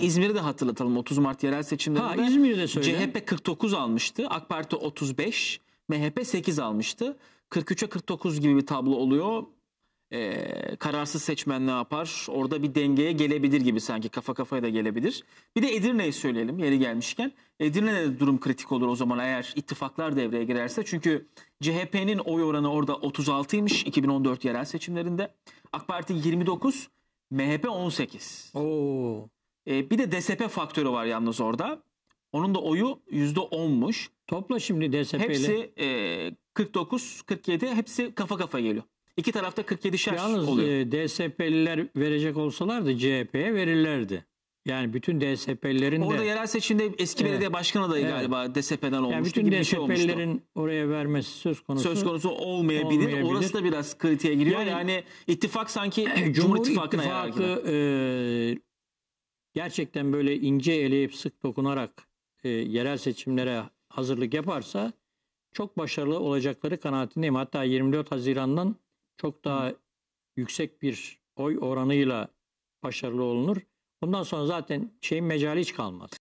Hı. İzmir'i de hatırlatalım 30 Mart yerel seçimlerinde. Ha İzmir'i de söyle. CHP 49 almıştı. AK Parti 35. MHP 8 almıştı. 43'e 49 gibi bir tablo oluyor. Ee, kararsız seçmen ne yapar? Orada bir dengeye gelebilir gibi sanki kafa kafaya da gelebilir. Bir de Edirne'yi söyleyelim yeri gelmişken. Edirne'de de durum kritik olur o zaman eğer ittifaklar devreye girerse. Çünkü CHP'nin oy oranı orada 36'ymış 2014 yerel seçimlerinde. AK Parti 29, MHP 18. Oo. Ee, bir de DSP faktörü var yalnız orada. Onun da oyu %10'muş. Topla şimdi DSP'li. Hepsi e, 49, 47 hepsi kafa kafa geliyor. İki tarafta 47 şer Yalnız oluyor. E, DSP'liler verecek olsalardı CHP'ye verirlerdi. Yani bütün DSP'lilerin Orada yerel seçimde eski evet, belediye başkanı da evet. galiba DSP'den olmuştu. Yani bütün DSP'lilerin şey oraya vermesi söz konusu söz konusu olmayabilir. olmayabilir. Orası da biraz kritiğe giriyor. Yani, yani ittifak sanki Cumhur, Cumhur İttifakı'na İttifakı, e, gerçekten böyle ince eleyip sık dokunarak e, yerel seçimlere hazırlık yaparsa çok başarılı olacakları kanaatindeyim. Hatta 24 Haziran'dan çok daha Hı. yüksek bir oy oranıyla başarılı olunur. Bundan sonra zaten şeyin mecali hiç kalmaz.